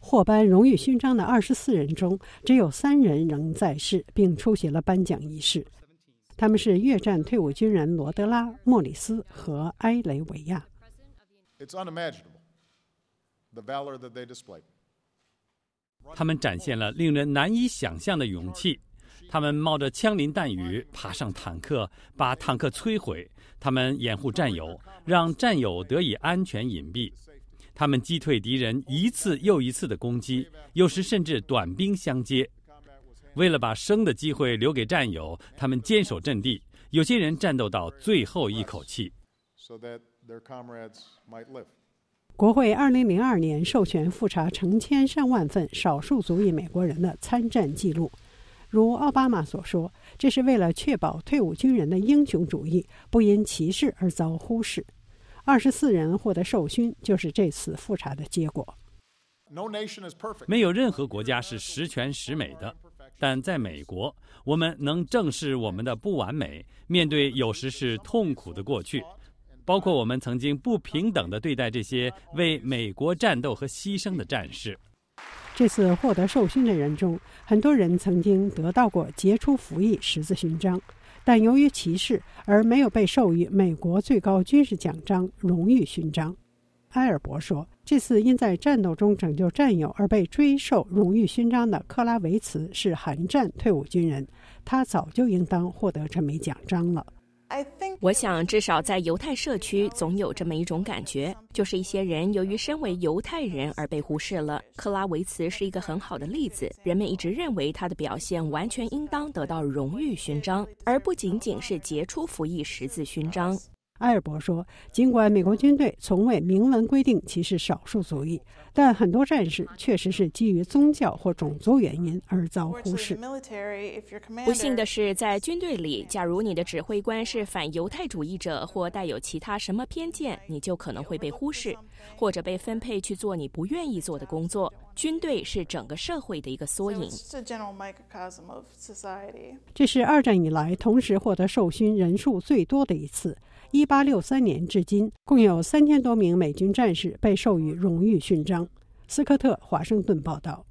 获颁荣誉勋章的二十四人中，只有三人仍在世，并出席了颁奖仪式。他们是越战退伍军人罗德拉·莫里斯和埃雷维亚。他们展现了令人难以想象的勇气。他们冒着枪林弹雨爬上坦克，把坦克摧毁。他们掩护战友，让战友得以安全隐蔽。他们击退敌人一次又一次的攻击，有时甚至短兵相接。为了把生的机会留给战友，他们坚守阵地，有些人战斗到最后一口气。国会2002年授权复查成千上万份少数族裔美国人的参战记录，如奥巴马所说，这是为了确保退伍军人的英雄主义不因歧视而遭忽视。二十四人获得授勋，就是这次复查的结果。没有任何国家是十全十美的，但在美国，我们能正视我们的不完美，面对有时是痛苦的过去，包括我们曾经不平等的对待这些为美国战斗和牺牲的战士。这次获得授勋的人中，很多人曾经得到过杰出服役十字勋章。但由于歧视而没有被授予美国最高军事奖章荣誉勋章，埃尔伯说，这次因在战斗中拯救战友而被追授荣誉勋章的克拉维茨是韩战退伍军人，他早就应当获得这枚奖章了。我想，至少在犹太社区，总有这么一种感觉，就是一些人由于身为犹太人而被忽视了。克拉维茨是一个很好的例子，人们一直认为他的表现完全应当得到荣誉勋章，而不仅仅是杰出服役十字勋章。埃尔伯说：“尽管美国军队从未明文规定歧视少数族裔，但很多战士确实是基于宗教或种族原因而遭忽视。不幸的是，在军队里，假如你的指挥官是反犹太主义者或带有其他什么偏见，你就可能会被忽视，或者被分配去做你不愿意做的工作。军队是整个社会的一个缩影。这是二战以来同时获得授勋人数最多的一次。”一八六三年至今，共有三千多名美军战士被授予荣誉勋章。斯科特·华盛顿报道。